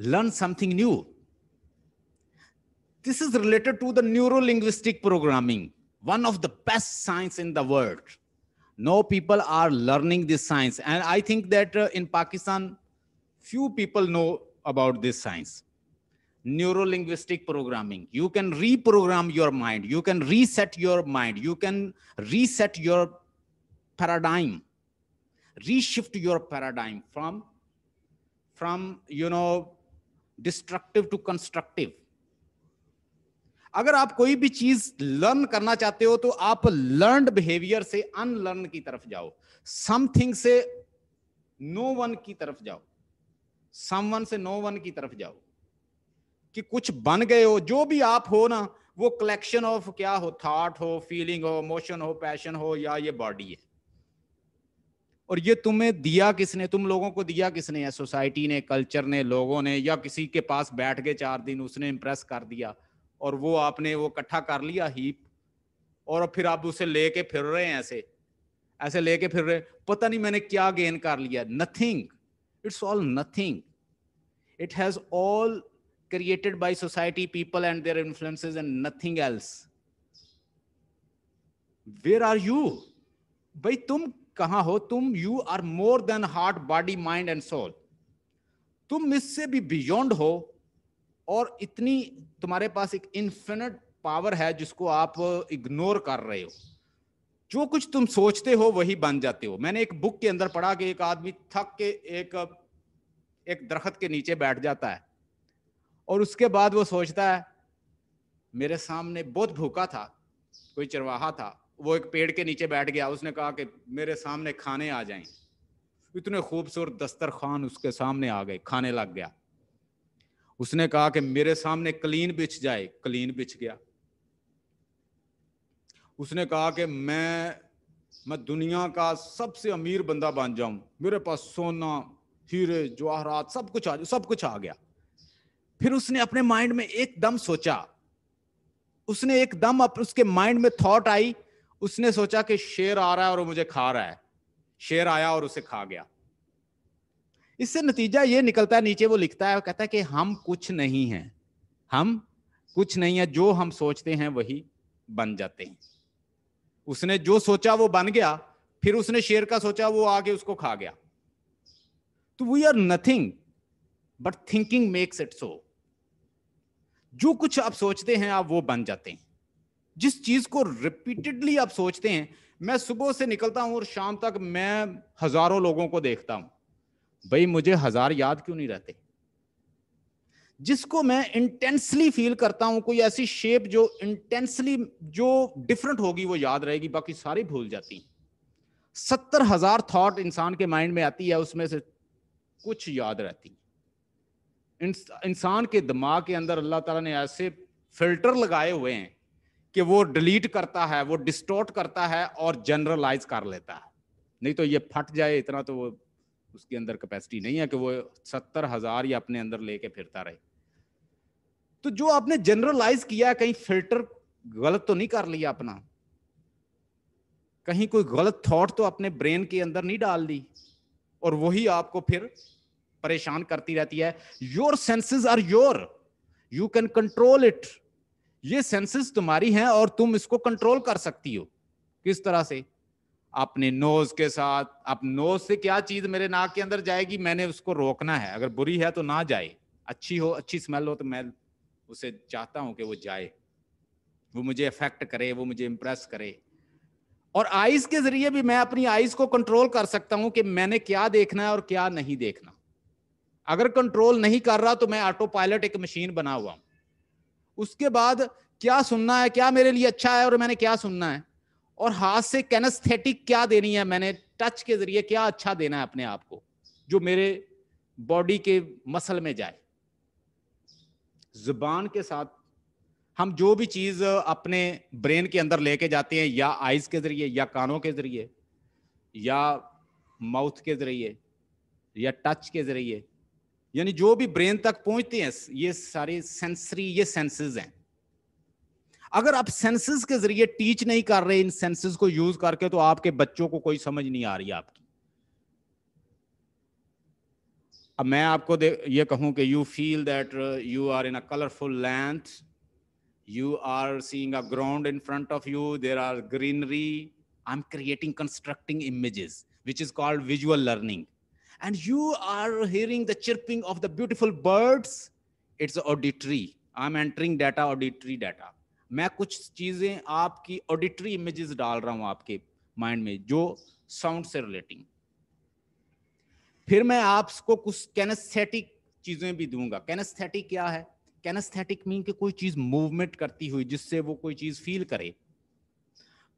learn something new. This is related to the neuro-linguistic programming, one of the best science in the world. No people are learning this science. And I think that uh, in Pakistan, few people know about this science. Neuro-linguistic programming. You can reprogram your mind. You can reset your mind. You can reset your paradigm. Reshift your paradigm from, from you know, destructive to constructive अगर आप कोई भी चीज learn करना चाहते हो तो आप लर्न बिहेवियर से अनलर्न की तरफ जाओ समथिंग से नो no वन की तरफ जाओ समवन से नो no वन की तरफ जाओ कि कुछ बन गए हो जो भी आप हो ना वो कलेक्शन ऑफ क्या हो थॉट हो फीलिंग हो मोशन हो पैशन हो या ये बॉडी है और ये तुम्हें दिया किसने तुम लोगों को दिया किसने है सोसाइटी ने कल्चर ने लोगों ने या किसी के पास बैठ के चार दिन उसने इम्प्रेस कर दिया और वो आपने वो इकट्ठा कर लिया हीप और फिर आप उसे लेके फिर रहे हैं ऐसे ऐसे लेके फिर रहे पता नहीं मैंने क्या गेन कर लिया nothing it's all nothing it has all created by society people and their influences and nothing else where are you भाई तुम कहा हो तुम you are more than heart body mind and soul तुम इससे भी बियॉन्ड हो और इतनी तुम्हारे पास एक इंफिनिट पावर है जिसको आप इग्नोर कर रहे हो जो कुछ तुम सोचते हो वही बन जाते हो मैंने एक बुक के अंदर पढ़ा कि एक आदमी थक के एक एक दरखत के नीचे बैठ जाता है और उसके बाद वो सोचता है मेरे सामने बहुत भूखा था कोई चरवाहा था वो एक पेड़ के नीचे बैठ गया उसने कहा कि मेरे सामने खाने आ जाए इतने खूबसूरत दस्तरखान उसके सामने आ गए खाने लग गया उसने कहा कि मेरे सामने क्लीन बिछ जाए क्लीन बिछ गया उसने कहा कि मैं मैं दुनिया का सबसे अमीर बंदा बन जाऊं मेरे पास सोना हीरे जवाहरात सब कुछ आ सब कुछ आ गया फिर उसने अपने माइंड में एकदम सोचा उसने एकदम उसके माइंड में थॉट आई उसने सोचा कि शेर आ रहा है और मुझे खा रहा है शेर आया और उसे खा गया इससे नतीजा ये निकलता है नीचे वो लिखता है और कहता है कि हम कुछ नहीं हैं हम कुछ नहीं है जो हम सोचते हैं वही बन जाते हैं उसने जो सोचा वो बन गया फिर उसने शेर का सोचा वो आगे उसको खा गया तो we are nothing but thinking makes it so जो कुछ आप सोचते हैं आप वो बन जाते हैं जिस चीज को रिपीटेडली आप सोचते हैं मैं सुबह से निकलता हूं और शाम तक मैं हजारों लोगों को देखता हूं भाई मुझे हजार याद क्यों नहीं रहते जिसको मैं इंटेंसली फील करता हूं कोई ऐसी शेप जो इंटेंसली जो डिफरेंट होगी वो याद रहेगी बाकी सारी भूल जाती सत्तर हजार थॉट इंसान के माइंड में आती है उसमें से कुछ याद रहती है इंसान के दिमाग के अंदर अल्लाह ताला ने ऐसे फिल्टर लगाए हुए हैं कि वो डिलीट करता है वो डिस्टोर्ट करता है और जनरलाइज कर लेता है नहीं तो ये फट जाए इतना तो वो उसके अंदर कैपेसिटी नहीं है कि वो सत्तर हजार या अपने अंदर लेके फिरता रहे तो जो आपने जनरलाइज किया कहीं फिल्टर गलत तो नहीं कर लिया अपना कहीं कोई गलत थॉट तो अपने ब्रेन के अंदर नहीं डाल दी और वही आपको फिर परेशान करती रहती है your senses are your you can control it ये सेंसेस तुम्हारी हैं और तुम इसको कंट्रोल कर सकती हो किस तरह से अपने नोज के साथ आप नोज से क्या चीज मेरे नाक के अंदर जाएगी मैंने उसको रोकना है अगर बुरी है तो ना जाए अच्छी हो अच्छी स्मेल हो तो मैं उसे चाहता हूं कि वो जाए वो मुझे अफेक्ट करे वो मुझे इंप्रेस करे और आइज के जरिए भी मैं अपनी आइस को कंट्रोल कर सकता हूं कि मैंने क्या देखना है और क्या नहीं देखना अगर कंट्रोल नहीं कर रहा तो मैं ऑटो पायलट एक मशीन बना हुआ हूं उसके बाद क्या सुनना है क्या मेरे लिए अच्छा है और मैंने क्या सुनना है और हाथ से कैनस्थेटिक क्या देनी है मैंने टच के जरिए क्या अच्छा देना है अपने आप को जो मेरे बॉडी के मसल में जाए जुबान के साथ हम जो भी चीज अपने ब्रेन के अंदर लेके जाते हैं या आइज के जरिए या कानों के जरिए या माउथ के जरिए या टच के जरिए यानी जो भी ब्रेन तक पहुंचते हैं ये सारे सेंसरी ये सेंसेस हैं अगर आप सेंसेस के जरिए टीच नहीं कर रहे इन सेंसेस को यूज करके तो आपके बच्चों को कोई समझ नहीं आ रही आपकी अब मैं आपको ये कहूं कि you feel that you are in a colourful you are seeing a ground in front of you there are greenery I am creating constructing images which is called visual learning and you are hearing the chirping of the beautiful birds it's auditory i'm entering data auditory data मैं कुछ चीजें आपकी auditory images डाल रहा हूं आपके mind में जो साउंड से रिलेटिंग फिर मैं आपको कुछ कैनेस्थेटिक चीजें भी दूंगा कैनेस्थेटिक क्या है कैनेस्थेटिक मीन कि कोई चीज मूवमेंट करती हुई जिससे वो कोई चीज फील करे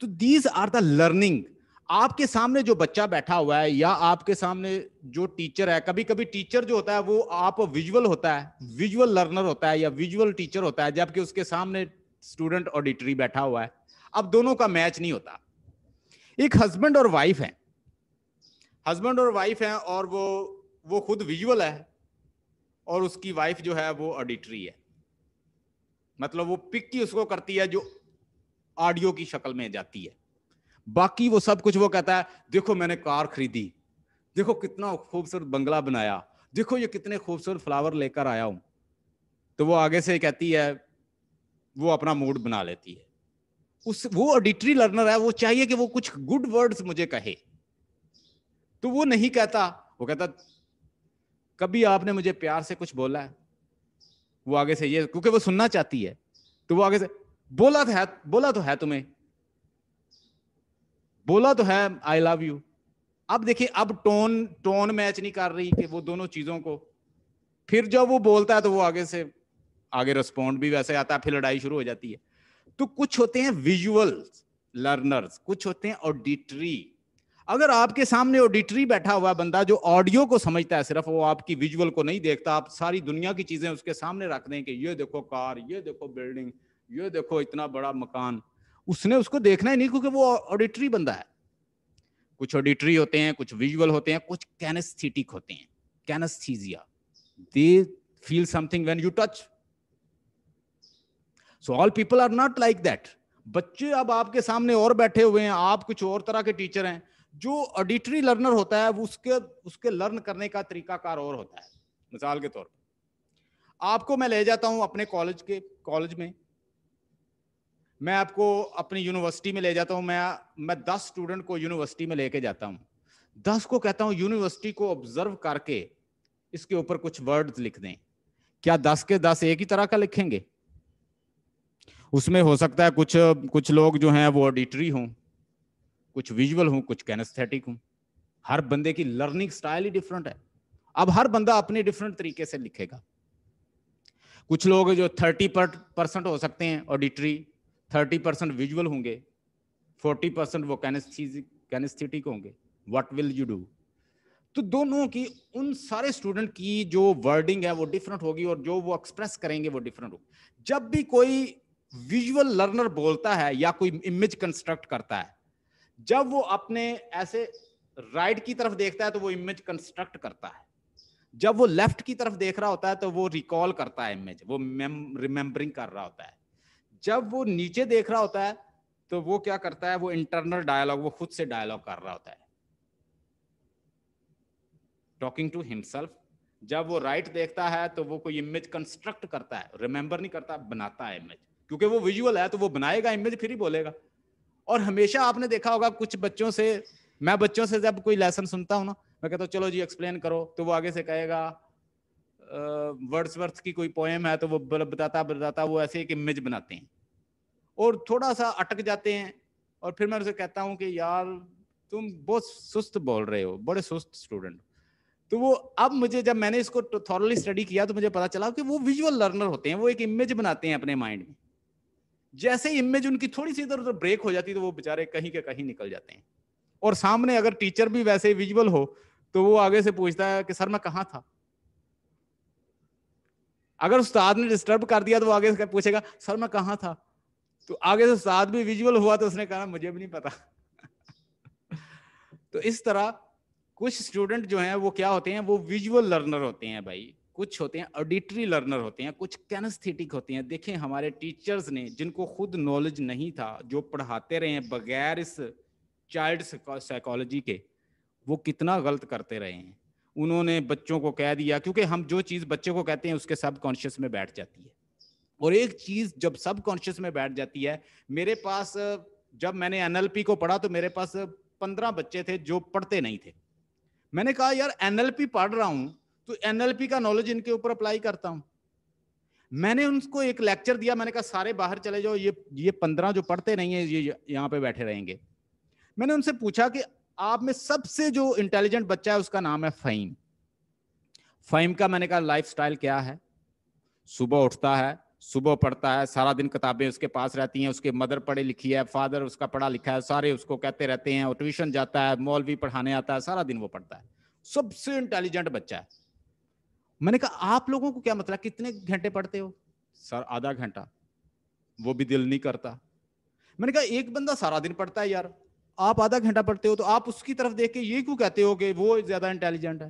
तो दीज आर द लर्निंग आपके सामने जो बच्चा बैठा हुआ है या आपके सामने जो टीचर है कभी कभी टीचर जो होता है वो आप विजुअल होता है विजुअल लर्नर होता है या विजुअल टीचर होता है जबकि उसके सामने स्टूडेंट ऑडिटरी बैठा हुआ है अब दोनों का मैच नहीं होता एक हस्बैंड और वाइफ है हस्बैंड और वाइफ है और वो वो खुद विजुअल है और उसकी वाइफ जो है वो ऑडिटरी है मतलब वो पिक उसको करती है जो ऑडियो की शक्ल में जाती है बाकी वो सब कुछ वो कहता है देखो मैंने कार खरीदी देखो कितना खूबसूरत बंगला बनाया देखो ये कितने खूबसूरत फ्लावर लेकर आया हूं तो वो आगे से कहती है वो अपना मूड बना लेती है उस वो ऑडिटरी लर्नर है वो चाहिए कि वो कुछ गुड वर्ड्स मुझे कहे तो वो नहीं कहता वो कहता कभी आपने मुझे प्यार से कुछ बोला है वो आगे से ये क्योंकि वो सुनना चाहती है तो वो आगे से बोला था तो बोला तो है तुम्हें बोला तो है आई लव यू अब देखिए अब टोन टोन मैच नहीं कर रही कि वो दोनों चीजों को फिर जब वो बोलता है तो वो आगे से आगे रिस्पॉन्ड भी वैसे आता है फिर लड़ाई शुरू हो जाती है तो कुछ होते हैं विजुअल लर्नर्स कुछ होते हैं ऑडिटरी अगर आपके सामने ऑडिटरी बैठा हुआ बंदा जो ऑडियो को समझता है सिर्फ वो आपकी विजुअल को नहीं देखता आप सारी दुनिया की चीजें उसके सामने रख दें कि ये देखो कार ये देखो बिल्डिंग ये देखो इतना बड़ा मकान उसने उसको देखना ही नहीं क्योंकि वो ऑडिटरी बंदा है कुछ ऑडिटरी होते हैं कुछ विजुअल होते हैं कुछ कैनेस्थीटिक होते हैं kinesthesia they feel something when you touch so all people are not like that बच्चे अब आपके सामने और बैठे हुए हैं आप कुछ और तरह के टीचर हैं जो ऑडिटरी लर्नर होता है वो उसके उसके लर्न करने का तरीकाकार और होता है मिसाल के तौर पर आपको मैं ले जाता हूं अपने कॉलेज के कॉलेज में मैं आपको अपनी यूनिवर्सिटी में ले जाता हूँ मैं मैं दस स्टूडेंट को यूनिवर्सिटी में लेके जाता हूँ दस को कहता हूँ यूनिवर्सिटी को ऑब्जर्व करके इसके ऊपर कुछ वर्ड्स लिख दें क्या दस के दस एक ही तरह का लिखेंगे उसमें हो सकता है कुछ कुछ लोग जो हैं वो ऑडिटरी हों कुछ विजुअल हों कुछ कैनस्थेटिक हों हर बंदे की लर्निंग स्टाइल ही डिफरेंट है अब हर बंदा अपने डिफरेंट तरीके से लिखेगा कुछ लोग जो थर्टी परसेंट हो सकते हैं ऑडिटरी थर्टी परसेंट विजुअल होंगे फोर्टी परसेंट वो कैनिस्थीटिक होंगे वट विल यू डू तो दोनों की उन सारे स्टूडेंट की जो वर्डिंग है वो डिफरेंट होगी और जो वो एक्सप्रेस करेंगे वो डिफरेंट होगी जब भी कोई विजुअल लर्नर बोलता है या कोई इमेज कंस्ट्रक्ट करता है जब वो अपने ऐसे राइट right की तरफ देखता है तो वो इमेज कंस्ट्रक्ट करता है जब वो लेफ्ट की तरफ देख रहा होता है तो वो रिकॉल करता है इमेज वो रिमेम्बरिंग कर रहा होता है जब वो नीचे देख रहा होता है तो वो क्या करता है वो इंटरनल डायलॉग वो खुद से डायलॉग कर रहा होता है टॉकिंग टू हिमसेल्फ जब वो राइट right देखता है तो वो कोई इमेज कंस्ट्रक्ट करता है रिमेंबर नहीं करता बनाता है इमेज क्योंकि वो विजुअल है तो वो बनाएगा इमेज फिर ही बोलेगा और हमेशा आपने देखा होगा कुछ बच्चों से मैं बच्चों से जब कोई लेसन सुनता हूं ना मैं कहता हूँ चलो जी एक्सप्लेन करो तो वो आगे से कहेगा वर्ड्सवर्थ की कोई पोएम है तो वो बताता बताता वो ऐसे एक इमेज बनाते हैं और थोड़ा सा अटक जाते हैं और फिर मैं उसे कहता हूँ कि यार तुम बहुत सुस्त बोल रहे हो बड़े सुस्त स्टूडेंट तो वो अब मुझे जब मैंने इसको थॉरली तो स्टडी किया तो मुझे पता चला कि वो विजुअल लर्नर होते हैं वो एक इमेज बनाते हैं अपने माइंड में जैसे इमेज उनकी थोड़ी सी इधर उधर ब्रेक हो जाती तो वो बेचारे कहीं के कहीं निकल जाते हैं और सामने अगर टीचर भी वैसे विजुअल हो तो वो आगे से पूछता है कि सर मैं कहाँ था अगर उस्ताद ने डिस्टर्ब कर दिया तो वो आगे पूछेगा सर मैं कहाँ था तो आगे से उस्ताद भी विजुअल हुआ तो उसने कहा मुझे भी नहीं पता तो इस तरह कुछ स्टूडेंट जो हैं वो क्या होते हैं वो विजुअल लर्नर होते हैं भाई कुछ होते हैं ऑडिटरी लर्नर होते हैं कुछ कैनस्थेटिक होते हैं देखें हमारे टीचर्स ने जिनको खुद नॉलेज नहीं था जो पढ़ाते रहे हैं बगैर इस चाइल्ड साइकोलॉजी के वो कितना गलत करते रहे हैं उन्होंने बच्चों को कह दिया क्योंकि हम जो चीज़ बच्चे को कहते हैं उसके सब कॉन्शियस में बैठ जाती है और एक चीज़ जब सब कॉन्शियस में बैठ जाती है मेरे पास जब मैंने एन को पढ़ा तो मेरे पास पंद्रह बच्चे थे जो पढ़ते नहीं थे मैंने कहा यार एन पढ़ रहा हूं तो एन का नॉलेज इनके ऊपर अप्लाई करता हूं मैंने उनको एक लेक्चर दिया मैंने कहा सारे बाहर चले जाओ ये ये पंद्रह जो पढ़ते नहीं है ये यहाँ पे बैठे रहेंगे मैंने उनसे पूछा कि आप में सबसे जो इंटेलिजेंट बच्चा है उसका नाम है फहीम फहीम का मैंने कहा लाइफ क्या है सुबह उठता है सुबह पढ़ता है सारा दिन किताबें उसके पास रहती हैं उसके मदर पढ़ी लिखी है फादर उसका पढ़ा लिखा है सारे उसको कहते रहते हैं और ट्यूशन जाता है मॉल भी पढ़ाने आता है सारा दिन वो पढ़ता है सबसे इंटेलिजेंट बच्चा है मैंने कहा आप लोगों को क्या मतलब कितने घंटे पढ़ते हो सर आधा घंटा वो भी दिल नहीं करता मैंने कहा एक बंदा सारा दिन पढ़ता है यार आप आधा घंटा पढ़ते हो तो आप उसकी तरफ देख के ये क्यों कहते हो कि वो ज्यादा इंटेलिजेंट है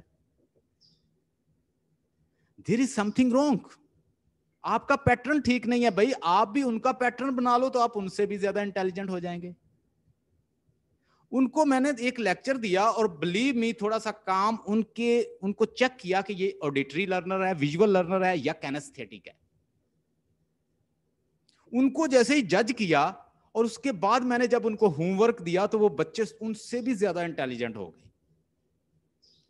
देर इज समथिंग रॉन्ग आपका पैटर्न ठीक नहीं है भाई आप भी उनका पैटर्न बना लो तो आप उनसे भी ज्यादा इंटेलिजेंट हो जाएंगे उनको मैंने एक लेक्चर दिया और बिलीव मी थोड़ा सा काम उनके उनको चेक किया कि ये ऑडिटरी लर्नर है विजुअल लर्नर है या कैनेस्थेटिक है उनको जैसे ही जज किया और उसके बाद मैंने जब उनको होमवर्क दिया तो वो बच्चे उनसे भी ज्यादा इंटेलिजेंट हो गए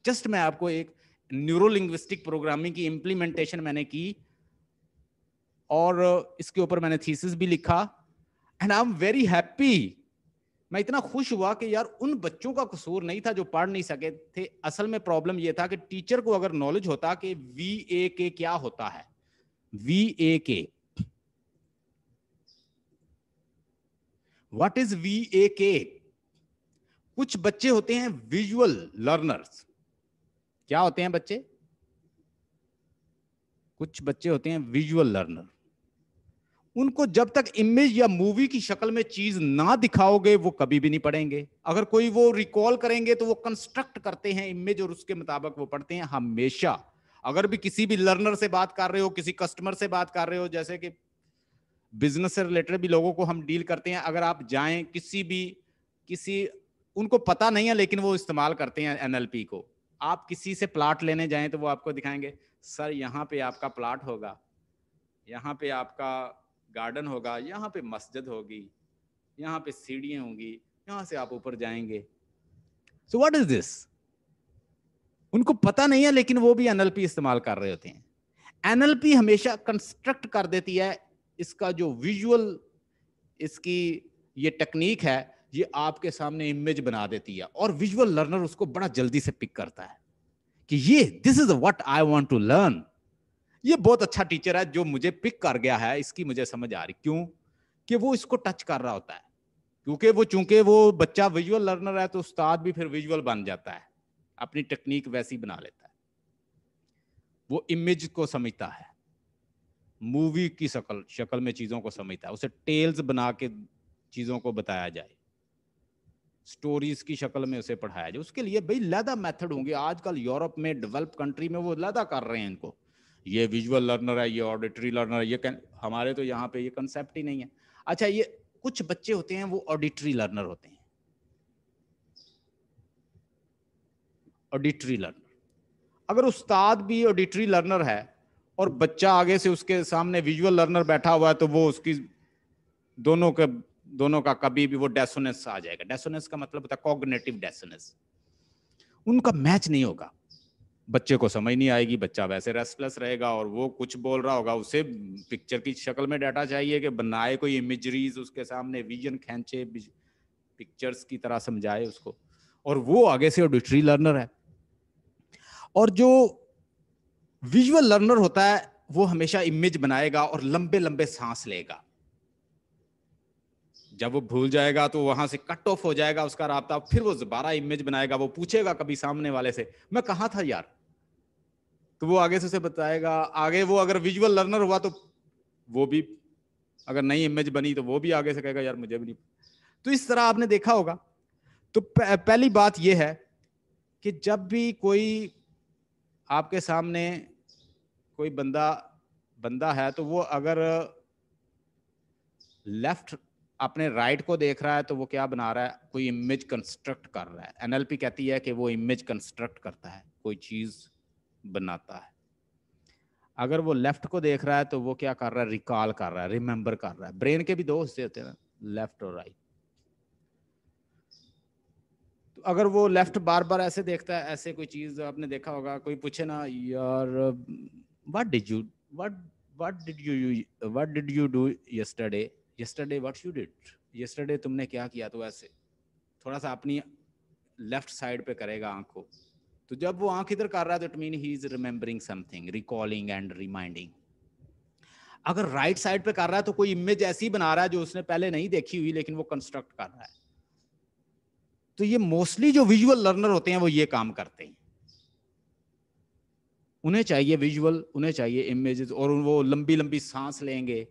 जस्ट मैं आपको एक न्यूरो लिंग्विस्टिक प्रोग्रामिंग की इंप्लीमेंटेशन मैंने की और इसके ऊपर मैंने थीसिस भी लिखा and I am very happy मैं इतना खुश हुआ कि यार उन बच्चों का कसूर नहीं था जो पढ़ नहीं सके थे असल में प्रॉब्लम यह था कि टीचर को अगर नॉलेज होता कि वी ए के क्या होता है वी ए के वट इज वी ए के कुछ बच्चे होते हैं विजुअल लर्नर्स क्या होते हैं बच्चे कुछ बच्चे होते हैं विजुअल लर्नर उनको जब तक इमेज या मूवी की शक्ल में चीज ना दिखाओगे वो कभी भी नहीं पढ़ेंगे अगर कोई वो रिकॉल करेंगे तो वो कंस्ट्रक्ट करते हैं इमेज और उसके मुताबिक वो पढ़ते हैं हमेशा अगर भी किसी भी लर्नर से बात कर रहे हो किसी कस्टमर से बात कर रहे हो जैसे कि बिजनेस से रिलेटेड भी लोगों को हम डील करते हैं अगर आप जाएं किसी भी किसी उनको पता नहीं है लेकिन वो इस्तेमाल करते हैं एन को आप किसी से प्लाट लेने जाएं तो वो आपको दिखाएंगे सर यहाँ पे आपका प्लाट होगा यहाँ पे आपका गार्डन होगा यहाँ पे मस्जिद होगी यहाँ पे सीढ़ियाँ होंगी यहाँ से आप ऊपर जाएंगे सो व्हाट इज दिस उनको पता नहीं है लेकिन वो भी एनएलपी इस्तेमाल कर रहे होते हैं एनएलपी हमेशा कंस्ट्रक्ट कर देती है इसका जो विजुअल इसकी ये टेक्निक है ये आपके सामने इमेज बना देती है और विजुअल लर्नर उसको बड़ा जल्दी से पिक करता है कि ये this is what I want to learn ये बहुत अच्छा टीचर है जो मुझे पिक कर गया है इसकी मुझे समझ आ रही क्यों कि वो इसको टच कर रहा होता है क्योंकि वो चूंकि वो बच्चा विजुअल लर्नर है तो उस्ताद भी फिर विजुअल बन जाता है अपनी टेक्निक वैसी बना लेता है वो इमेज को समझता है मूवी की शकल शक्ल में चीजों को समझता है उसे टेल्स बना के चीजों को बताया जाए स्टोरीज की शक्ल में उसे पढ़ाया जाए उसके लिए भाई लैदा मेथड होंगे आजकल यूरोप में डेवलप कंट्री में वो लदा कर रहे हैं इनको ये विजुअल लर्नर है ये ऑडिटरी लर्नर है ये कन... हमारे तो यहाँ पे ये कंसेप्ट ही नहीं है अच्छा ये कुछ बच्चे होते हैं वो ऑडिटरी लर्नर होते हैं ऑडिटरी लर्नर अगर उस्ताद भी ऑडिटरी लर्नर है और बच्चा आगे से उसके सामने विजुअल लर्नर बैठा हुआ है तो वो उसकी दोनों के दोनों का कभी भी वो डेसोनेस आ जाएगा डेसोनेस का मतलब होता है कॉग्नेटिव डेसोनेस उनका मैच नहीं होगा बच्चे को समझ नहीं आएगी बच्चा वैसे रेस्टलेस रहेगा और वो कुछ बोल रहा होगा उसे पिक्चर की शक्ल में डाटा चाहिए कि बनाए कोई इमेजरीज उसके सामने विजन खेचे पिक्चर्स की तरह समझाए उसको और वो आगे से ऑडिटरी लर्नर है और जो विजुअल लर्नर होता है वो हमेशा इमेज बनाएगा और लंबे लंबे सांस लेगा जब वो भूल जाएगा तो वहां से कट ऑफ हो जाएगा उसका रहा फिर वो दोबारा इमेज बनाएगा वो पूछेगा कभी सामने वाले से मैं कहा था यार तो वो आगे से उसे बताएगा आगे वो अगर विजुअल लर्नर हुआ तो वो भी अगर नई इमेज बनी तो वो भी आगे से कहेगा यार मुझे भी नहीं तो इस तरह आपने देखा होगा तो पहली बात यह है कि जब भी कोई आपके सामने कोई बंदा बंदा है तो वो अगर लेफ्ट अपने राइट को देख रहा है तो वो क्या बना रहा है कोई इमेज कंस्ट्रक्ट कर रहा है एनएलपी कहती है कि वो इमेज कंस्ट्रक्ट करता है कोई चीज़ बनाता है अगर वो लेफ्ट को देख रहा है तो वो क्या कर रहा है रिकॉल कर रहा है रिमेंबर कर रहा है ब्रेन के भी दो हिस्से होते हैं लेफ्ट और राइट तो अगर वो लेफ्ट बार बार ऐसे देखता है ऐसे कोई चीज़ आपने देखा होगा कोई पूछे ना यार what did you what what did you what did you do yesterday yesterday what you did yesterday तुमने क्या किया तो ऐसे थोड़ा सा अपनी लेफ्ट साइड पे करेगा आंखों तो जब वो आंख इधर कर रहा है तो it mean he is remembering something recalling and reminding अगर राइट right साइड पे कर रहा है तो कोई इमेज ऐसी बना रहा है जो उसने पहले नहीं देखी हुई लेकिन वो कंस्ट्रक्ट कर रहा है तो ये मोस्टली जो विजुअल लर्नर होते हैं वो ये काम करते हैं उन्हें चाहिए विजुअल उन्हें चाहिए इमेजेस और वो लंबी लंबी सांस लेंगे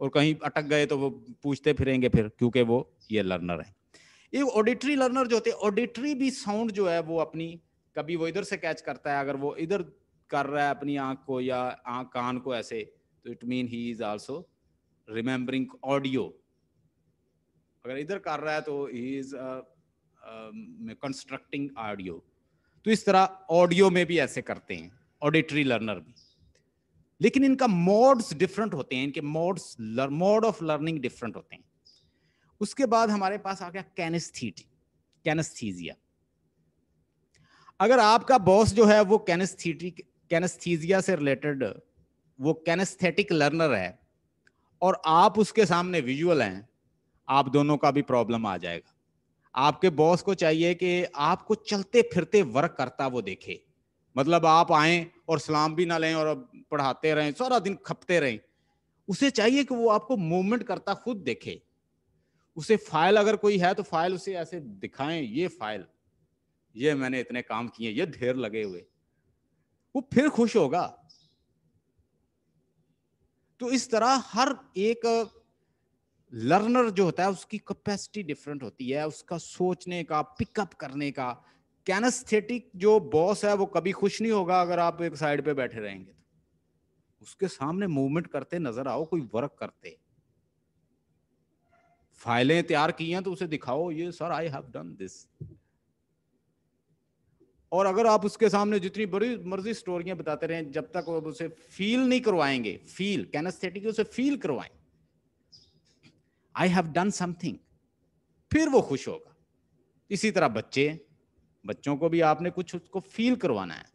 और कहीं अटक गए तो वो पूछते फिरेंगे फिर क्योंकि वो ये लर्नर है ये ऑडिटरी लर्नर जो होते हैं ऑडिटरी भी साउंड जो है वो अपनी कभी वो इधर से कैच करता है अगर वो इधर कर रहा है अपनी आंख को या आंख कान को ऐसे तो it mean he is also remembering audio अगर इधर कर रहा है तो ही इज कंस्ट्रक्टिंग ऑडियो तो इस तरह ऑडियो में भी ऐसे करते हैं ऑडिटरी लर्नर भी लेकिन इनका मोड्स डिफरेंट होते हैं इनके modes mode of learning different होते हैं उसके बाद हमारे पास आ गया कैनेस्थीटी कैनेस्थीजिया अगर आपका बॉस जो है वो कैनेस्थीटी कैनेस्थीजिया से रिलेटेड वो कैनेस्थेटिक लर्नर है और आप उसके सामने विजुअल हैं आप दोनों का भी प्रॉब्लम आ जाएगा आपके बॉस को चाहिए कि आपको चलते फिरते वर्क करता वो देखे मतलब आप आए और सलाम भी ना लें और पढ़ाते रहें सारा दिन खपते रहें उसे चाहिए कि वो आपको मूवमेंट करता खुद देखे उसे फाइल अगर कोई है तो फाइल उसे ऐसे दिखाएं ये फाइल ये मैंने इतने काम किए ये ढेर लगे हुए वो फिर खुश होगा तो इस तरह हर एक लर्नर जो होता है उसकी कैपेसिटी डिफरेंट होती है उसका सोचने का पिकअप करने का कैनस्थेटिक जो बॉस है वो कभी खुश नहीं होगा अगर आप एक साइड पे बैठे रहेंगे तो उसके सामने मूवमेंट करते नजर आओ कोई वर्क करते फाइलें तैयार की हैं तो उसे दिखाओ ये sir I have done this और अगर आप उसके सामने जितनी बड़ी मर्जी स्टोरियां बताते रहे जब तक आप उसे फील नहीं करवाएंगे फील कैनस्थेटिक उसे फील करवाएं आई हैव डन समथिंग फिर वो खुश होगा इसी तरह बच्चे हैं बच्चों को भी आपने कुछ उसको फील करवाना है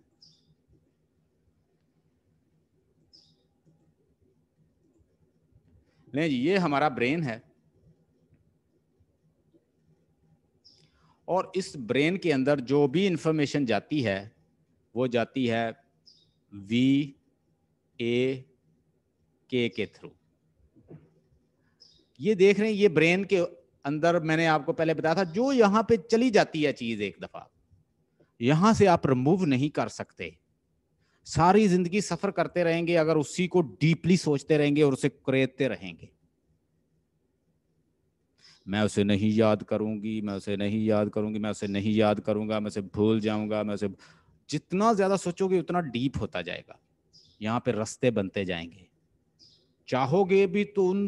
नहीं जी ये हमारा ब्रेन है और इस ब्रेन के अंदर जो भी इंफॉर्मेशन जाती है वो जाती है वी ए के के थ्रू ये देख रहे हैं ये ब्रेन के अंदर मैंने आपको पहले बताया था जो यहां पे चली जाती है चीज एक दफा यहां से आप रिमूव नहीं कर सकते सारी जिंदगी सफर करते रहेंगे अगर उसी को डीपली सोचते रहेंगे और उसे क्रेतते रहेंगे मैं उसे नहीं याद करूंगी मैं उसे नहीं याद करूंगी मैं उसे नहीं याद करूंगा मैं उसे भूल जाऊंगा मैं उसे जितना ज्यादा सोचोगे उतना डीप होता जाएगा यहां पे रस्ते बनते जाएंगे चाहोगे भी तो उन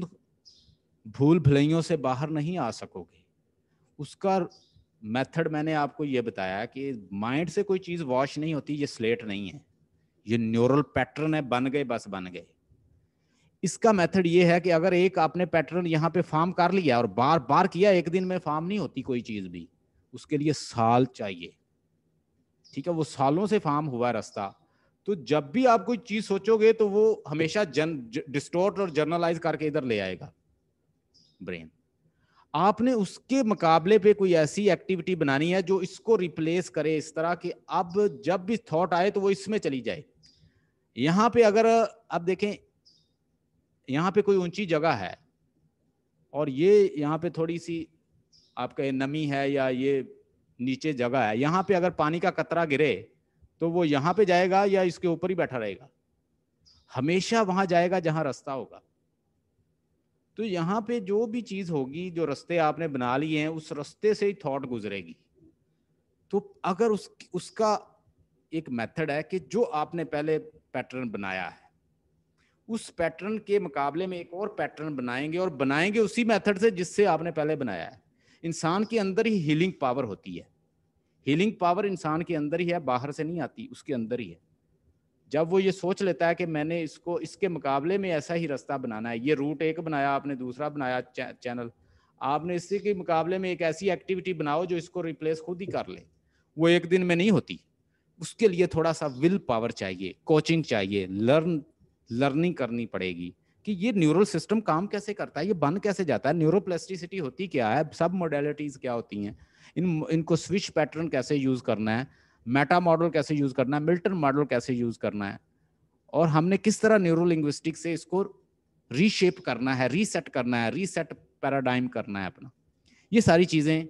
भूल भलाइयों से बाहर नहीं आ सकोगे उसका मेथड मैंने आपको ये बताया कि माइंड से कोई चीज़ वॉश नहीं होती ये स्लेट नहीं है ये न्यूरल पैटर्न है बन गए बस बन गए इसका मेथड ये है कि अगर एक आपने पैटर्न यहाँ पे फार्म कर लिया और बार बार किया एक दिन में फार्म नहीं होती कोई चीज़ भी उसके लिए साल चाहिए ठीक है वो सालों से फार्म हुआ रास्ता तो जब भी आप कोई चीज़ सोचोगे तो वो हमेशा जन डिस्टोर्ट और जर्नलाइज करके इधर ले आएगा ब्रेन आपने उसके मुकाबले पे कोई ऐसी एक्टिविटी बनानी है जो इसको रिप्लेस करे इस तरह कि अब जब भी थॉट आए तो वो इसमें चली जाए यहाँ पे अगर आप देखें यहाँ पे कोई ऊंची जगह है और ये यहाँ पे थोड़ी सी आपका नमी है या ये नीचे जगह है यहाँ पे अगर पानी का कतरा गिरे तो वो यहाँ पे जाएगा या इसके ऊपर ही बैठा रहेगा हमेशा वहां जाएगा जहां रास्ता होगा तो यहाँ पे जो भी चीज़ होगी जो रस्ते आपने बना लिए हैं उस रस्ते से ही थॉट गुजरेगी तो अगर उस उसका एक मेथड है कि जो आपने पहले पैटर्न बनाया है उस पैटर्न के मुकाबले में एक और पैटर्न बनाएंगे और बनाएंगे उसी मेथड से जिससे आपने पहले बनाया है इंसान के अंदर ही हीलिंग पावर होती है हीलिंग पावर इंसान के अंदर ही है बाहर से नहीं आती उसके अंदर ही है जब वो ये सोच लेता है कि मैंने इसको इसके मुकाबले में ऐसा ही रास्ता बनाना है ये रूट एक बनाया आपने दूसरा बनाया चैनल आपने इसी के मुकाबले में एक ऐसी एक्टिविटी बनाओ जो इसको रिप्लेस खुद ही कर ले वो एक दिन में नहीं होती उसके लिए थोड़ा सा विल पावर चाहिए कोचिंग चाहिए लर्न लर्निंग करनी पड़ेगी कि ये न्यूरल सिस्टम काम कैसे करता है ये बन कैसे जाता है न्यूरोप्लास्टिसिटी होती क्या है सब मोडेलिटीज क्या होती हैं इन इनको स्विच पैटर्न कैसे यूज करना है मेटा मॉडल कैसे यूज करना है मिल्टन मॉडल कैसे यूज करना है और हमने किस तरह न्यूरो लिंग्विस्टिक से इसको रीशेप करना है रीसेट करना है रीसेट पैराडाइम करना है अपना ये सारी चीजें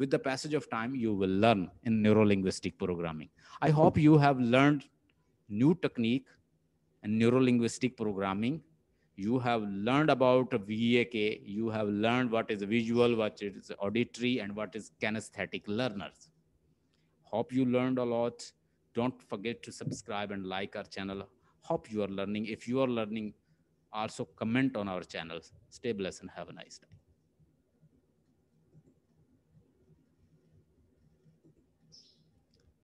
with the passage of time you will learn in neuro linguistic programming I hope you have learn new technique in neuro linguistic programming you have learn about V A K you have learn what is visual what is auditory and what is kinesthetic Hope you learned a lot. Don't forget to subscribe and like our channel. Hope you are learning. If you are learning, also comment on our channel. Stay blessed and have a nice day.